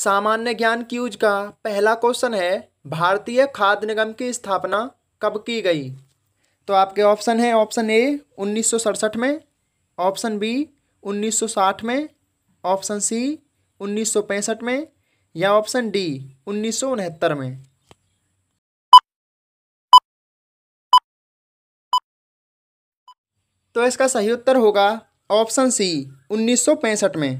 सामान्य ज्ञान क्यूज का पहला क्वेश्चन है भारतीय खाद्य निगम की स्थापना कब की गई तो आपके ऑप्शन है ऑप्शन ए उन्नीस में ऑप्शन बी 1960 में ऑप्शन सी 1965 में या ऑप्शन डी उन्नीस में तो इसका सही उत्तर होगा ऑप्शन सी 1965 में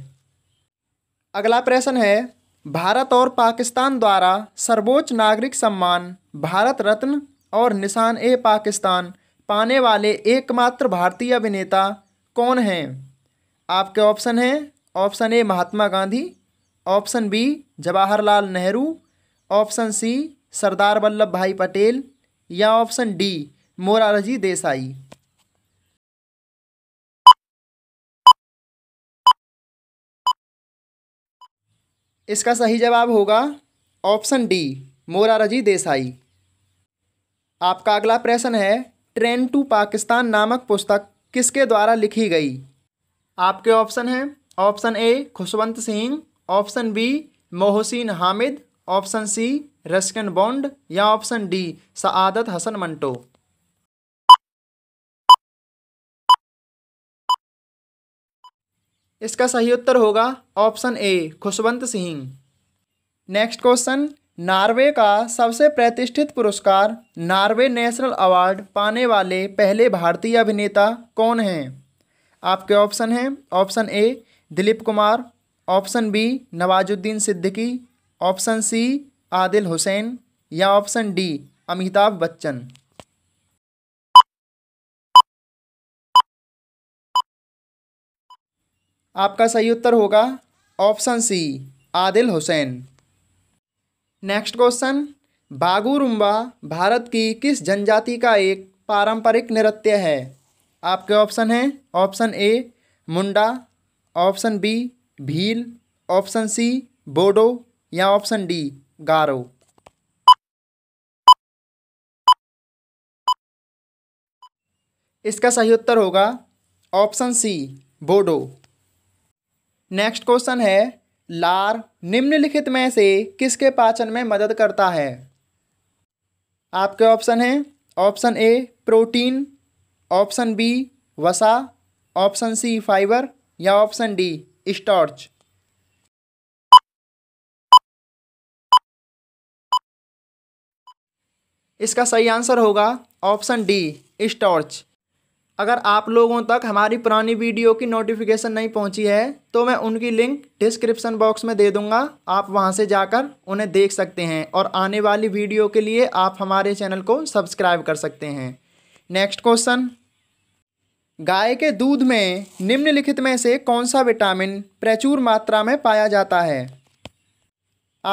अगला प्रश्न है भारत और पाकिस्तान द्वारा सर्वोच्च नागरिक सम्मान भारत रत्न और निशान ए पाकिस्तान पाने वाले एकमात्र भारतीय अभिनेता कौन हैं आपके ऑप्शन हैं option A Mahatma Gandhi option B Jawaharlal Nehru option C Sardar Vallabh Bhai Patel या ऑप्शन डी मोरारजी देसाई इसका सही जवाब होगा ऑप्शन डी मोरारजी देसाई आपका अगला प्रश्न है ट्रेन टू पाकिस्तान नामक पुस्तक किसके द्वारा लिखी गई आपके ऑप्शन हैं option A Khushwant Singh option B Mohsin Hamid option C Ruskin Bond या ऑप्शन डी सआदत हसन मंटो इसका सही उत्तर होगा option A Khushwant Singh next question Norway का सबसे प्रतिष्ठित पुरस्कार नार्वे नेशनल अवार्ड पाने वाले पहले भारतीय अभिनेता कौन हैं आपके ऑप्शन हैं option A Dilip Kumar option B Nawazuddin Siddiqui option C Adil Hussain या ऑप्शन डी अमिताभ बच्चन आपका सही उत्तर होगा option C Adil Hussain next question Bagurumba Bharat की किस जनजाति का एक पारंपरिक नृत्य है आपके ऑप्शन हैं option A Munda option B Bhil option C Bodo या ऑप्शन डी गारो इसका सही उत्तर होगा option C Bodo next question है लार निम्नलिखित में से किसके पाचन में मदद करता है आपके ऑप्शन है option A protein option B वसा ऑप्शन सी फाइबर या ऑप्शन डी स्टॉर्च इसका सही आंसर होगा ऑप्शन डी स्टॉर्च अगर आप लोगों तक हमारी पुरानी वीडियो की नोटिफिकेशन नहीं पहुंची है तो मैं उनकी लिंक डिस्क्रिप्शन बॉक्स में दे दूंगा आप वहां से जाकर उन्हें देख सकते हैं और आने वाली वीडियो के लिए आप हमारे चैनल को सब्सक्राइब कर सकते हैं नेक्स्ट क्वेश्चन गाय के दूध में निम्नलिखित में से कौन सा विटामिन प्रचुर मात्रा में पाया जाता है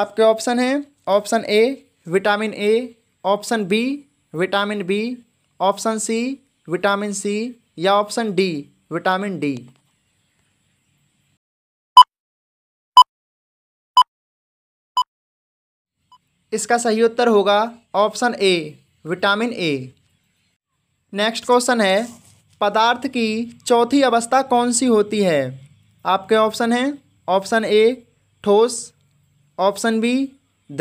आपके ऑप्शन हैं option A vitamin A option B vitamin B option C vitamin C या ऑप्शन डी विटामिन डी इसका सही उत्तर होगा option A vitamin A next question है पदार्थ की चौथी अवस्था कौन सी होती है आपके ऑप्शन हैं ऑप्शन ए ठोस ऑप्शन बी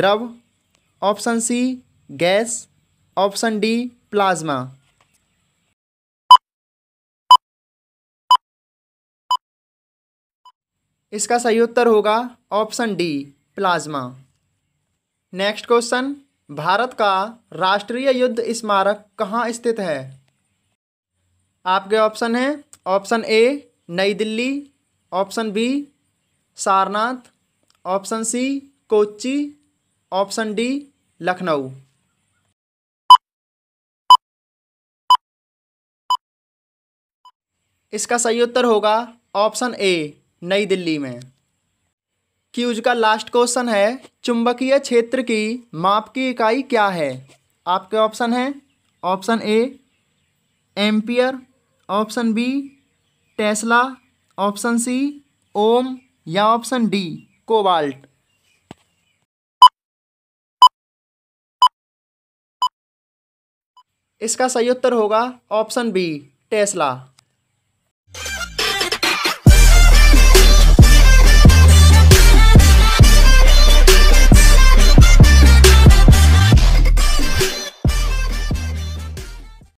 द्रव option C gas option D plasma इसका सही उत्तर होगा option D plasma next question Bharat का राष्ट्रीय युद्ध स्मारक कहाँ स्थित है आपके ऑप्शन हैं option A Nai Delhi option B Sarnath option C Kochi option D Lucknow इसका सही उत्तर होगा ऑप्शन ए नई दिल्ली में क्यूज का लास्ट क्वेश्चन है चुंबकीय क्षेत्र की माप की इकाई क्या है आपके ऑप्शन है option A ampere option B Tesla option C ohm या ऑप्शन डी कोबाल्ट इसका सही उत्तर होगा ऑप्शन बी टेस्ला